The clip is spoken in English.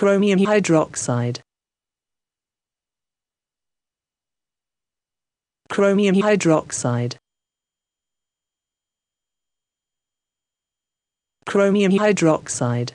chromium hydroxide chromium hydroxide chromium hydroxide